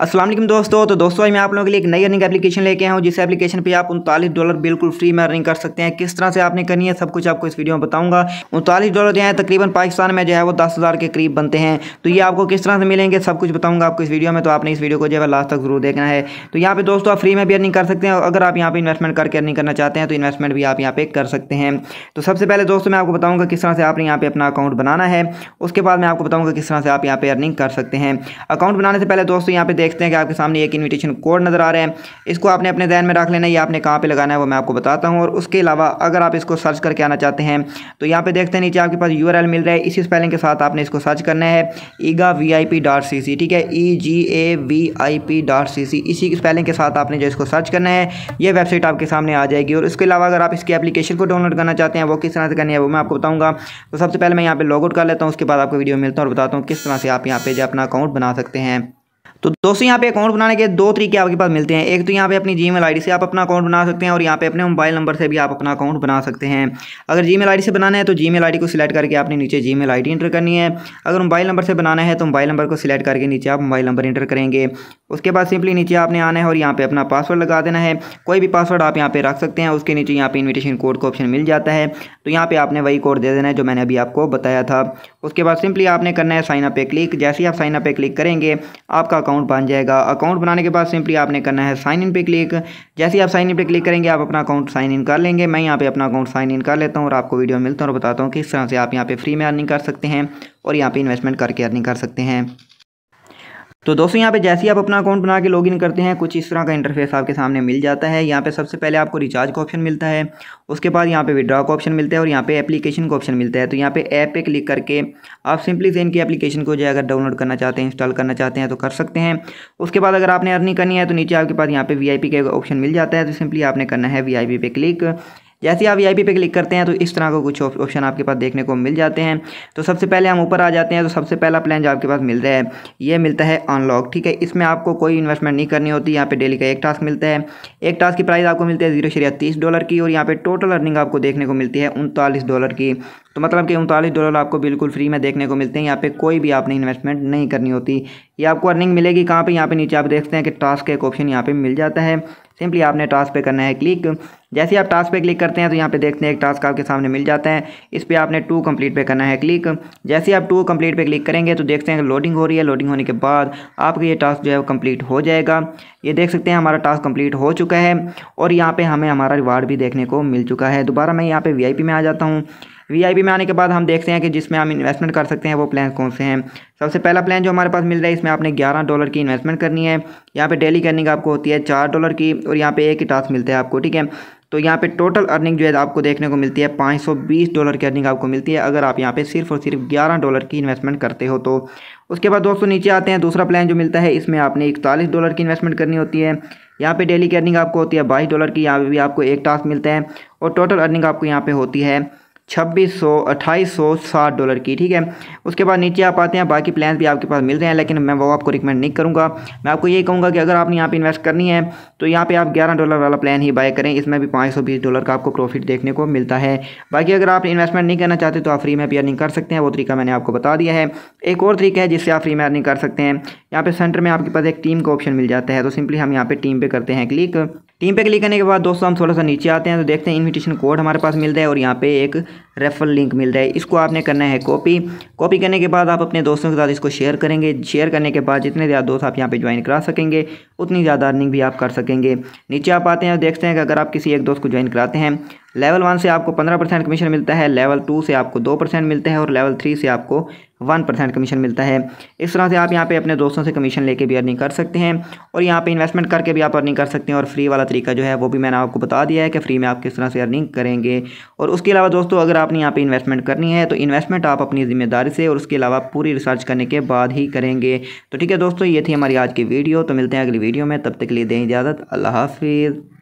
असलम दोस्तों तो दोस्तों मैं आप लोगों के लिए एक नई अर्निंग एप्लीकेशन लेके आया हूँ जिस एप्लीकेशन पे आप उनतालीस डॉलर बिल्कुल फ्री में अर्निंग कर सकते हैं किस तरह से आपने करनी है सब कुछ आपको इस वीडियो में बताऊंगा उनतालीस डॉलर जो है तकरीबन पाकिस्तान में जो है वो दस हज़ार के करीब बनते हैं तो ये आपको किस तरह से मिलेंगे सब कुछ बताऊंगा आपको इस वीडियो में तो आपने इस वीडियो को जो है लास्ट तक जरूर देखना है तो यहाँ पर दोस्तों आप फ्री में भी अर्निंग कर सकते हैं अगर आप यहाँ पर इन्वेस्टमेंट करके अर्निंग करना चाहते हैं तो इन्वेस्टमेंट भी आप यहाँ पे कर सकते हैं तो सबसे पहले दोस्तों मैं आपको बताऊँगा किस तरह से आपने यहाँ पे अपना अकाउंट बनाना है उसके बाद मैं आपको बताऊँगा किस तरह से आप यहाँ पे अर्निंग कर सकते हैं अकाउंट बनाने से पहले दोस्तों यहाँ पे देखते हैं कि आपके सामने एक इन्विटेशन कोड नज़र आ रहा है इसको आपने अपने ध्यान में रख लेना है आपने कहाँ पर लगाना है वो मैं आपको बताता हूँ और उसके अलावा अगर आप इसको सर्च करके आना चाहते हैं तो यहाँ पर देखते हैं नीचे आपके पास यू मिल रहा है इसी स्पेलिंग के साथ आपने इसको सर्च करना है ईगा वी ठीक है E G A V I P dot C C इसी स्पेलिंग के साथ आपने जो इसको सर्च करना है ये वेबसाइट आपके सामने आ जाएगी और इसके अलावा अगर आप इसकी एप्लीकेशन को डाउनलोड करना चाहते हैं वो किस तरह से करनी है वो मैं आपको बताऊंगा तो सबसे पहले मैं यहाँ पे लॉग आउट कर लेता हूँ उसके बाद आपको वीडियो मिलता हूँ और बताता हूँ किस तरह से आप यहाँ पे जो अपना अकाउंट बना सकते हैं तो दोस्तों यहाँ पे अकाउंट बनाने के दो तरीके आपके पास मिलते हैं एक तो यहाँ पे अपनी जी मेल से आप अपना अकाउंट बना सकते हैं और यहाँ पे अपने मोबाइल नंबर से भी आप अपना अकाउंट बना सकते हैं अगर जी मेल से बनाना है तो जी मेल को सिलेक्ट करके आपने नीचे जी मेल एंटर करनी है अगर मोबाइल नंबर से बनाना है तो मोबाइल नंबर को सिलेक्ट करके नीचे आप मोबाइल नंबर इंटर करेंगे उसके बाद सिंपली नीचे आपने आना है और यहाँ पे अपना पासवर्ड लगा देना है कोई भी पासवर्ड आप यहाँ पे रख सकते हैं उसके नीचे यहाँ पे इनविटेशन कोड का को ऑप्शन मिल जाता है तो यहाँ पे आपने वही कोड दे देना है जो मैंने अभी आपको बताया था उसके बाद सिंपली आपने करना है साइनअप पे क्लिक जैसे ही आप साइन अप पे क्लिक करेंगे आपका अकाउंट बन जाएगा अकाउंट बनाने के बाद सिंपली आपने करना है साइन इन पे क्लिक जैसे ही आप साइन इन पे क्लिक करेंगे आप अपना अकाउंट साइन इन कर लेंगे मैं यहाँ पे अपना अकाउंट साइन इन कर लेता हूँ और आपको वीडियो मिलता हूँ और बताता हूँ किस तरह से आप यहाँ पे फ्री में अर्निंग कर सकते हैं और यहाँ पे इन्वेस्टमेंट करके अर्निंग कर सकते हैं तो दोस्तों यहाँ पे जैसे ही आप अपना अकाउंट बना के लॉगिन करते हैं कुछ इस तरह का इंटरफेस आपके सामने मिल जाता है यहाँ पे सबसे पहले आपको रिचार्ज का ऑप्शन मिलता है उसके बाद यहाँ पे विड्रॉ का ऑप्शन मिलता है और यहाँ पे एप्लीकेशन का ऑप्शन मिलता है तो यहाँ पे ऐप पे क्लिक करके आप सिंपली से इनकी एप्लीकेशन को जो है अगर डाउनलोड करना चाहते हैं इंस्टॉल करना चाहते हैं तो कर सकते हैं उसके बाद अगर आपने अर्निंग करनी है तो नीचे आपके पास यहाँ पे वी का ऑप्शन मिल जाता है तो सिंपली आपने करना है वी पे क्लिक जैसे आप वी पे क्लिक करते हैं तो इस तरह का कुछ ऑप्शन आपके पास देखने को मिल जाते हैं तो सबसे पहले हम ऊपर आ जाते हैं तो सबसे पहला प्लान जो आपके पास मिल रहा है ये मिलता है अनलॉक ठीक है इसमें आपको कोई इन्वेस्टमेंट नहीं करनी होती यहाँ पे डेली का एक टास्क मिलता है एक टास्क की प्राइस आपको मिलती है जीरो शरिया तीस डॉलर की और यहाँ पर टोटल अर्निंग आपको देखने को मिलती है उनतालीस डॉलर की तो मतलब कि उनतालीस डॉलर आपको बिल्कुल फ्री में देखने को मिलते हैं यहाँ पर कोई भी आपने इन्वेस्टमेंट नहीं करनी होती ये आपको अर्निंग मिलेगी कहाँ पर यहाँ पर नीचे आप देखते हैं कि टास्क का एक ऑप्शन यहाँ पर मिल जाता है सिंपली आपने टास्क पे करना है क्लिक जैसे आप टास्क पे क्लिक करते हैं तो यहाँ पे देखते हैं एक टास्क आपके सामने मिल जाता है इस पर आपने टू कंप्लीट पे करना है क्लिक जैसे आप टू कंप्लीट पे क्लिक करेंगे तो देखते हैं लोडिंग हो रही है लोडिंग होने के बाद आपका ये टास्क जो है कम्प्लीट कंप्लीट हो जाएगा ये देख सकते हैं हमारा टास्क कंप्लीट हो चुका है और यहाँ पर हमें हमारा रिवार्ड भी देखने को मिल चुका है दोबारा मैं यहाँ पर वी में आ जाता हूँ वीआईपी में आने के बाद हम देखते हैं कि जिसमें हम इन्वेस्टमेंट कर सकते हैं वो प्लान कौन से हैं सबसे पहला प्लान जो हमारे पास मिल रहा है इसमें आपने ग्यारह डॉलर की इन्वेस्टमेंट करनी है यहाँ पे डेली अर्निंग आपको होती है चार डॉलर की और यहाँ पे एक ही टास्क मिलता है आपको ठीक है तो यहाँ पे टोटल अर्निंग जो है आपको देखने को मिलती है 520 डॉलर की अर्निंग आपको मिलती है अगर आप यहाँ पे सिर्फ और सिर्फ 11 डॉलर की इन्वेस्टमेंट करते हो तो उसके बाद दोस्तों नीचे आते हैं दूसरा प्लान जो मिलता है इसमें आपने इकतालीस डॉलर की इन्वेस्टमेंट करनी होती है यहाँ पे डेली की अर्निंग आपको होती है बाईस डॉलर की यहाँ पर भी आपको एक टास्क मिलता है और टोटल अर्निंग आपको यहाँ पर होती है छब्बीस सौ अट्ठाईस सौ साठ डॉलर की ठीक है उसके बाद नीचे आप आते हैं बाकी प्लान भी आपके पास मिल रहे हैं लेकिन मैं वो आपको रिकमेंड नहीं करूँगा मैं आपको ये कहूँगा कि अगर आपने यहाँ पे इन्वेस्ट करनी है तो यहाँ पे आप ग्यारह डॉलर वाला प्लान ही बाय करें इसमें भी पाँच सौ बीस डॉलर का आपको प्रॉफिट देखने को मिलता है बाकी अगर आप इन्वेस्टमेंट नहीं करना चाहते तो आप फ्री में भी अर्निंग कर सकते हैं वो तरीका मैंने आपको बता दिया है एक और तरीका है जिससे आप फ्री में अर्निंग कर सकते हैं यहाँ पे सेंटर में आपके पास एक टीम का ऑप्शन मिल जाता है तो सिंपली हम यहाँ पे टीम पे करते हैं क्लिक टीम पे क्लिक करने के बाद दोस्तों हम थोड़ा सा नीचे आते हैं तो देखते हैं इनविटेशन कोड हमारे पास मिलता है और यहाँ पे एक रेफरल लिंक मिलता है इसको आपने करना है कॉपी कॉपी करने के बाद आप अपने दोस्तों के साथ इसको शेयर करेंगे शेयर करने के बाद जितने ज़्यादा दोस्त आप यहाँ पे ज्वाइन करा सकेंगे उतनी ज़्यादा अर्निंग भी आप कर सकेंगे नीचे आप आते हैं और देखते हैं कि अगर आप किसी एक दोस्त को ज्वाइन कराते हैं लेवल वन से आपको पंद्रह परसेंट कमीशन मिलता है लेवल टू से आपको दो परसेंट मिलता है और लेवल थ्री से आपको वन परसेंट कमीशन मिलता है इस तरह से आप यहाँ पे अपने दोस्तों से कमीशन लेके भी अर्निंग कर सकते हैं और यहाँ पे इन्वेस्टमेंट करके भी आप अर्निंग कर सकते हैं और फ्री वाला तरीका जो है वो भी मैंने आपको बता दिया है कि फ्री में आप किस तरह से अर्निंग करेंगे और उसके अलावा दोस्तों अगर आपने यहाँ पर इन्वेस्टमेंट करनी है तो इन्वेस्टमेंट आप अपनी जिम्मेदारी से और उसके अलावा पूरी रिसर्च करने के बाद ही करेंगे तो ठीक है दोस्तों ये थी हमारी आज की वीडियो तो मिलते हैं अगली वीडियो में तब तक के लिए दें इजाज़त अल्लाह हाफिज़